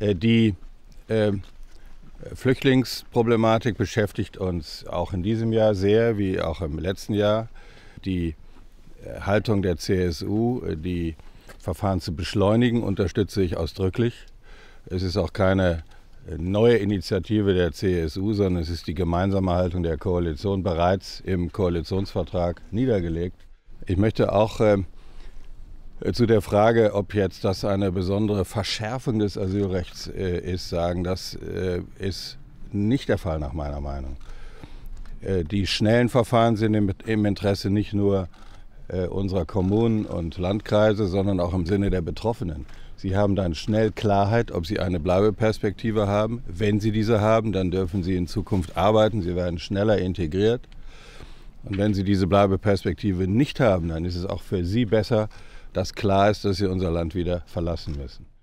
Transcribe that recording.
Äh, die äh, Flüchtlingsproblematik beschäftigt uns auch in diesem Jahr sehr, wie auch im letzten Jahr. Die äh, Haltung der CSU, die Verfahren zu beschleunigen, unterstütze ich ausdrücklich. Es ist auch keine neue Initiative der CSU, sondern es ist die gemeinsame Haltung der Koalition bereits im Koalitionsvertrag niedergelegt. Ich möchte auch äh, zu der Frage, ob jetzt das eine besondere Verschärfung des Asylrechts äh, ist, sagen, das äh, ist nicht der Fall nach meiner Meinung. Äh, die schnellen Verfahren sind im, im Interesse nicht nur äh, unserer Kommunen und Landkreise, sondern auch im Sinne der Betroffenen. Sie haben dann schnell Klarheit, ob Sie eine Bleibeperspektive haben. Wenn Sie diese haben, dann dürfen Sie in Zukunft arbeiten. Sie werden schneller integriert. Und wenn Sie diese Bleibeperspektive nicht haben, dann ist es auch für Sie besser, dass klar ist, dass sie unser Land wieder verlassen müssen.